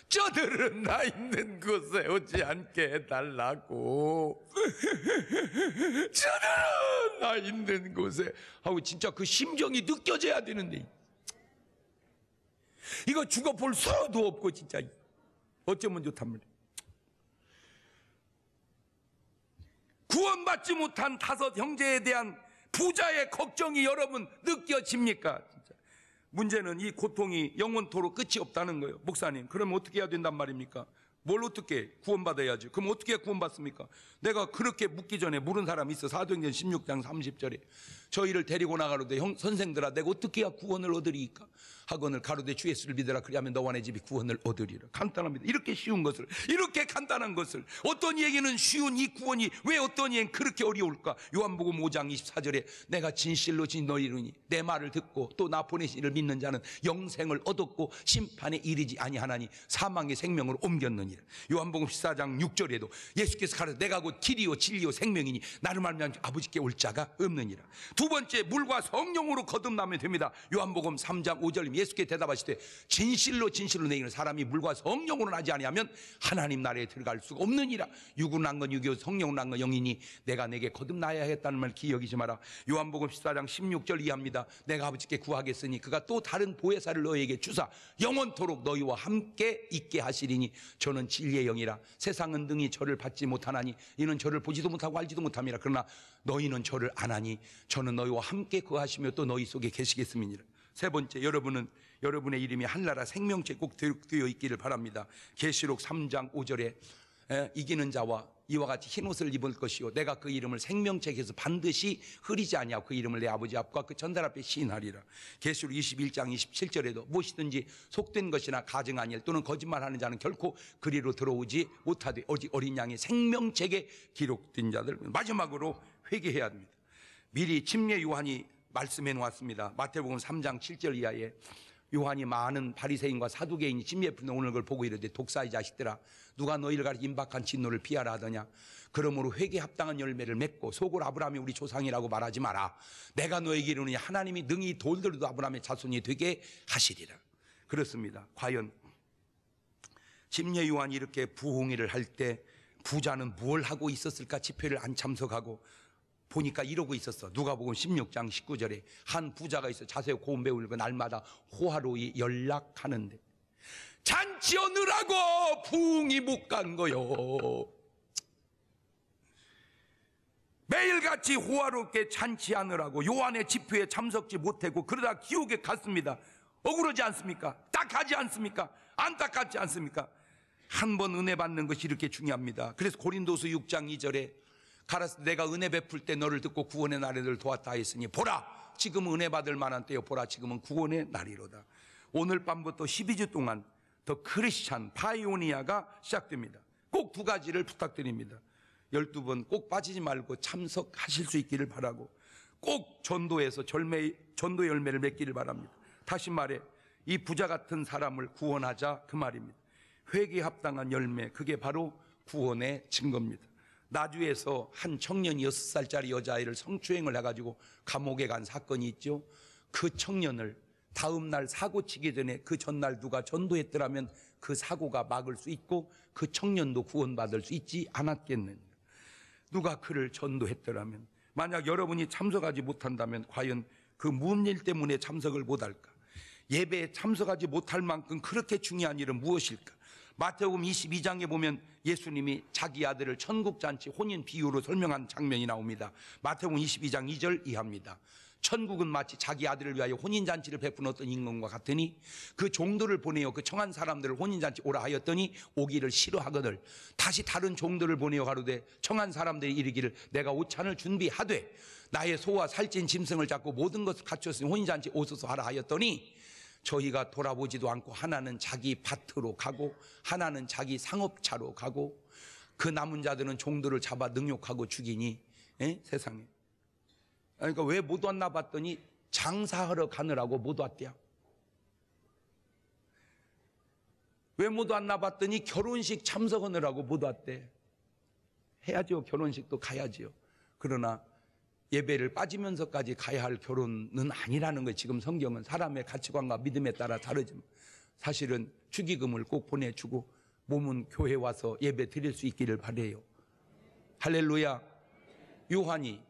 Speaker 1: 저들은 나 있는 곳에 오지 않게 해달라고. 저들은 나 있는 곳에. 하고 진짜 그 심정이 느껴져야 되는데. 이거 죽어볼 수도 없고, 진짜. 어쩌면 좋단 말이에요. 구원받지 못한 다섯 형제에 대한 부자의 걱정이 여러분 느껴집니까? 진짜. 문제는 이 고통이 영원토록 끝이 없다는 거예요. 목사님, 그럼 어떻게 해야 된단 말입니까? 뭘 어떻게 구원받아야지? 그럼 어떻게 구원받습니까? 내가 그렇게 묻기 전에 물은 사람이 있어. 사도행전 16장 30절에. 저희를 데리고 나가는데 형, 선생들아, 내가 어떻게 해야 구원을 얻으리까? 학원을 가로되 주 예수를 믿으라 그리하면 너와 내 집이 구원을 얻으리라 간단합니다 이렇게 쉬운 것을 이렇게 간단한 것을 어떤 얘기는 쉬운 이 구원이 왜 어떤 이엔 그렇게 어려울까 요한복음 5장 24절에 내가 진실로 진 너희로니 내 말을 듣고 또 나 보내신 이를 믿는 자는 영생을 얻었고 심판에 이르지 아니하나니 사망의 생명을 옮겼느니라 요한복음 14장 6절에도 예수께서 가르쳐 내가 곧 길이요 진리요 생명이니 나를 말미암아 아버지께 올 자가 없느니라 두 번째 물과 성령으로 거듭나면 됩니다 요한복음 3장 5절입니다 예수께 대답하시되 진실로 진실로 내기는 사람이 물과 성령으로 나지 아니하면 하나님 나라에 들어갈 수가 없느니라 육은 난건 육이요 성령은 난건 영이니 내가 내게 거듭나야 했다는 말 기억이지 마라 요한복음 14장 16절 이합니다 내가 아버지께 구하겠으니 그가 또 다른 보혜사를 너에게 주사 영원토록 너희와 함께 있게 하시리니 저는 진리의 영이라 세상은 등이 저를 받지 못하나니 이는 저를 보지도 못하고 알지도 못함이라 그러나 너희는 저를 안하니 저는 너희와 함께 거하시며 또 너희 속에 계시겠음이니라 세 번째 여러분은 여러분의 이름이 한나라 생명체 꼭 되어 있기를 바랍니다. 계시록 3장 5절에 이기는 자와 이와 같이 흰옷을 입을 것이요 내가 그 이름을 생명책에서 반드시 흐리지 아니하고 그 이름을 내 아버지 앞과 그 전달 앞에 시인하리라 계시록 21장 27절에도 무엇이든지 속된 것이나 가증 아니엘 또는 거짓말하는 자는 결코 그리로 들어오지 못하되 어직 어린 양의 생명책에 기록된 자들 마지막으로 회개해야 합니다 미리 침례 요한이 말씀해 놓았습니다. 마태복음 3장 7절 이하에 요한이 많은 바리새인과 사두개인이 진미에 풀는 오늘 걸 보고 이르되 독사의 자식들아 누가 너희를 가리 임박한 진노를 피하라 하더냐 그러므로 회개 합당한 열매를 맺고 속을 아브라함이 우리 조상이라고 말하지 마라 내가 너에게 이르느니 하나님이 능히 돌들도 아브라함의 자손이 되게 하시리라 그렇습니다 과연 진례 요한이 이렇게 부흥회를 할 때 부자는 무 하고 있었을까 집회를 안 참석하고 보니까 이러고 있었어. 누가보음 16장 19절에 한 부자가 있어 자세히 고음 배우는 거 날마다 호화로이 연락하는데 잔치 어느라고 부흥이 못 간 거요. 매일같이 호화롭게 잔치하느라고 요한의 집회에 참석지 못하고 그러다 기옥에 갔습니다. 억울하지 않습니까? 딱하지 않습니까? 안타깝지 않습니까? 한 번 은혜 받는 것이 이렇게 중요합니다. 그래서 고린도서 6장 2절에 가라스 내가 은혜 베풀 때 너를 듣고 구원의 날에를 도왔다 했으니 보라 지금 은혜 받을 만한 때요 보라 지금은 구원의 날이로다. 오늘 밤부터 12주 동안 더 크리스찬 파이오니아가 시작됩니다. 꼭 두 가지를 부탁드립니다. 12번 꼭 빠지지 말고 참석하실 수 있기를 바라고 꼭 전도해서 절매, 전도 열매를 맺기를 바랍니다. 다시 말해 이 부자 같은 사람을 구원하자 그 말입니다. 회개 합당한 열매 그게 바로 구원의 증거입니다. 나주에서 한 청년 여섯 살짜리 여자아이를 성추행을 해가지고 감옥에 간 사건이 있죠. 그 청년을 다음 날 사고 치기 전에 그 전날 누가 전도했더라면 그 사고가 막을 수 있고 그 청년도 구원받을 수 있지 않았겠느냐 누가 그를 전도했더라면 만약 여러분이 참석하지 못한다면 과연 그 무슨 일 때문에 참석을 못할까? 예배에 참석하지 못할 만큼 그렇게 중요한 일은 무엇일까? 마태복음 22장에 보면 예수님이 자기 아들을 천국 잔치 혼인 비유로 설명한 장면이 나옵니다. 마태복음 22장 2절 이합니다. 천국은 마치 자기 아들을 위하여 혼인 잔치를 베푼 어떤 인간과 같으니 그 종들을 보내어 그 청한 사람들을 혼인 잔치 오라 하였더니 오기를 싫어하거늘 다시 다른 종들을 보내어 가로되 청한 사람들이 이르기를 내가 오찬을 준비하되 나의 소와 살찐 짐승을 잡고 모든 것을 갖추었으니 혼인 잔치 오소서 하라 하였더니 저희가 돌아보지도 않고 하나는 자기 밭으로 가고 하나는 자기 상업차로 가고 그 남은 자들은 종들을 잡아 능욕하고 죽이니 에? 예? 세상에 그러니까 왜 못 왔나 봤더니 장사하러 가느라고 못 왔대요 왜 못 왔나 봤더니 결혼식 참석하느라고 못 왔대 해야죠 결혼식도 가야지요 그러나 예배를 빠지면서까지 가야 할 결혼은 아니라는 거예요. 지금 성경은 사람의 가치관과 믿음에 따라 다르지만 사실은 축의금을 꼭 보내주고 몸은 교회 와서 예배 드릴 수 있기를 바래요. 할렐루야. 요한이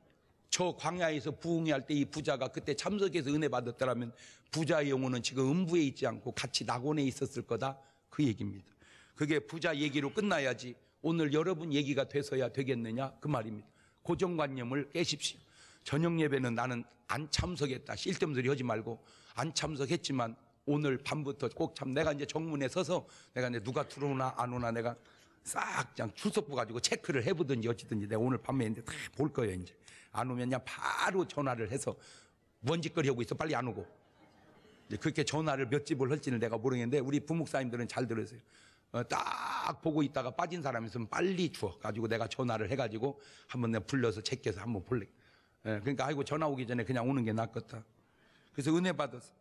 Speaker 1: 저 광야에서 부흥이 할 때 이 부자가 그때 참석해서 은혜 받았더라면 부자의 영혼은 지금 음부에 있지 않고 같이 낙원에 있었을 거다. 그 얘기입니다. 그게 부자 얘기로 끝나야지 오늘 여러분 얘기가 돼서야 되겠느냐 그 말입니다. 고정관념을 깨십시오. 저녁 예배는 나는 안 참석했다. 쓸데없는 소리 하지 말고 안 참석했지만 오늘 밤부터 꼭참 내가 이제 정문에 서서 내가 이제 누가 들어오나 안 오나 내가 싹 그냥 출석부 가지고 체크를 해보든지 어찌든지 내가 오늘 밤에 이제 다 볼 거예요 이제 안 오면 그냥 바로 전화를 해서 먼 짓거리 하고 있어 빨리 안 오고 이제 그렇게 전화를 몇 집을 할지는 내가 모르겠는데 우리 부목사님들은 잘 들으세요 어, 딱 보고 있다가 빠진 사람 있으면 빨리 주어 가지고 내가 전화를 해가지고 한번 내가 불러서 제껴서 한번 볼래 예, 그러니까 아이고 전화 오기 전에 그냥 오는 게 낫겠다. 그래서 은혜 받았어.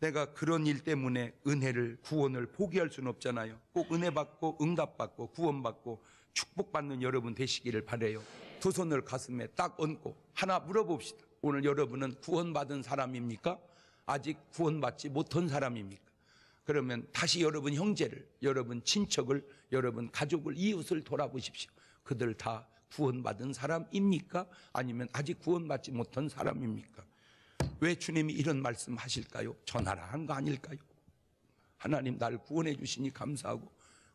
Speaker 1: 내가 그런 일 때문에 은혜를 구원을 포기할 수는 없잖아요. 꼭 은혜 받고 응답 받고 구원 받고 축복 받는 여러분 되시기를 바래요. 두 손을 가슴에 딱 얹고 하나 물어봅시다. 오늘 여러분은 구원 받은 사람입니까? 아직 구원 받지 못한 사람입니까? 그러면 다시 여러분 형제를, 여러분 친척을, 여러분 가족을 이웃을 돌아보십시오. 그들 다 구원받은 사람입니까? 아니면 아직 구원받지 못한 사람입니까? 왜 주님이 이런 말씀 하실까요? 전하라 한 거 아닐까요? 하나님 나 구원해 주시니 감사하고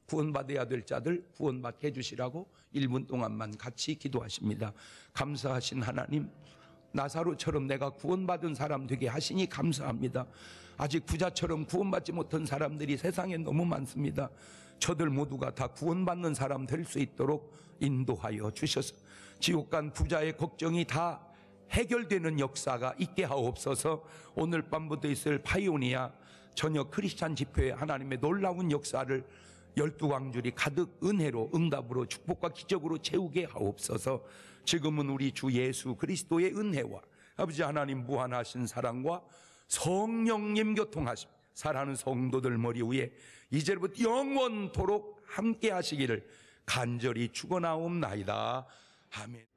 Speaker 1: 구원받아야 될 자들 구원받게 해주시라고 1분 동안만 같이 기도하십니다. 감사하신 하나님, 나사로처럼 내가 구원받은 사람 되게 하시니 감사합니다. 아직 부자처럼 구원받지 못한 사람들이 세상에 너무 많습니다. 저들 모두가 다 구원받는 사람 될 수 있도록 인도하여 주셔서 지옥 간 부자의 걱정이 다 해결되는 역사가 있게 하옵소서 오늘 밤부터 있을 파이오니아 저녁 크리스찬 집회 하나님의 놀라운 역사를 열두 광줄이 가득 은혜로 응답으로 축복과 기적으로 채우게 하옵소서 지금은 우리 주 예수 그리스도의 은혜와 아버지 하나님 무한하신 사랑과 성령님 교통하심 사랑하는 성도들 머리 위에 이제부터 영원토록 함께 하시기를 간절히 축원하옵나이다. 아멘.